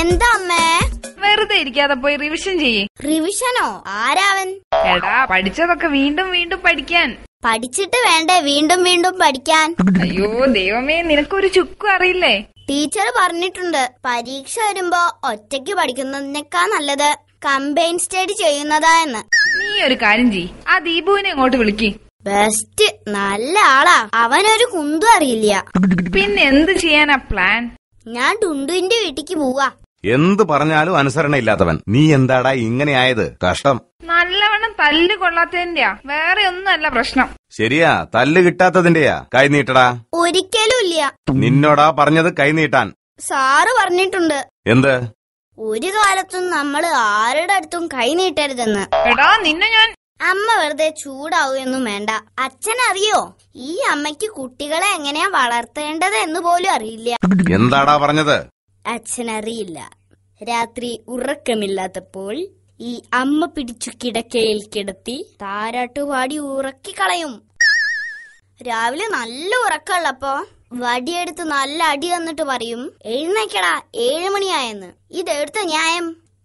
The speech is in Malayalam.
എന്താ അമ്മേ വെറുതെ ഇരിക്കാതെ പോയി റിവിഷൻ ചെയ്യേ റിവിഷനോ ആരാവൻ എടാ പഠിച്ചതൊക്കെ വീണ്ടും വീണ്ടും പഠിക്കാൻ പഠിച്ചിട്ട് വേണ്ടേ വീണ്ടും വീണ്ടും പഠിക്കാൻ അയ്യോ ദൈവമേ നിനക്കൊരു ചുക്കും അറിയില്ലേ ടീച്ചർ പറഞ്ഞിട്ടുണ്ട് പരീക്ഷ വരുമ്പോ ഒറ്റയ്ക്ക് പഠിക്കുന്നതിനേക്കാ നല്ലത് കമ്പൈൻ സ്റ്റഡി ചെയ്യുന്നതാ എന്ന് നീ ഒരു കാര്യം ചെയ് ആ ദീപുവിനെ ഇങ്ങോട്ട് വിളിക്ക് ബെസ്റ്റ് നല്ല ആളാ അവനൊരു കുന്തും അറിയില്ല പിന്നെ എന്ത് ചെയ്യാനാ പ്ലാൻ ഞാൻ ടുണ്ടുവിന്റെ വീട്ടിക്ക് പോവാ എന്ത് പറഞ്ഞാലും ഇല്ലാത്തവൻ നീ എന്താടാ ഇങ്ങനെയായത് കഷ്ടം നല്ലവണ്ണം തല്ല് കൊള്ളാത്തതിന്റെയാ വേറെ ഒന്നുമല്ല പ്രശ്നം ശരിയാ തല്ല് കിട്ടാത്തതിന്റെയാ കൈനീട്ടടാ ഒരിക്കലും ഇല്ല നിന്നോടാ പറഞ്ഞത് കൈനീട്ടാൻ സാറ് പറഞ്ഞിട്ടുണ്ട് എന്ത് ഒരു കാലത്തും നമ്മൾ ആരുടെ അടുത്തും കൈ നീട്ടരുതെന്ന് എടാ നിന്നെ ഞാൻ അമ്മ വെറുതെ എന്നും വേണ്ട അച്ഛൻ അറിയോ ഈ അമ്മയ്ക്ക് കുട്ടികളെ എങ്ങനെയാ വളർത്തേണ്ടത് എന്ന് പോലും അറിയില്ല എന്താടാ പറഞ്ഞത് അച്ഛനറിയില്ല രാത്രി ഉറക്കമില്ലാത്തപ്പോൾ ഈ അമ്മ പിടിച്ചു കിടക്കയിൽ കിടത്തി താരാട്ടുപാടി ഉറക്കി കളയും രാവിലെ നല്ല ഉറക്കമുള്ളപ്പോ വടിയെടുത്ത് നല്ല അടി തന്നിട്ട് പറയും എഴുന്നേക്കടാ ഏഴുമണിയായെന്ന് ഇതെടുത്ത ന്യായം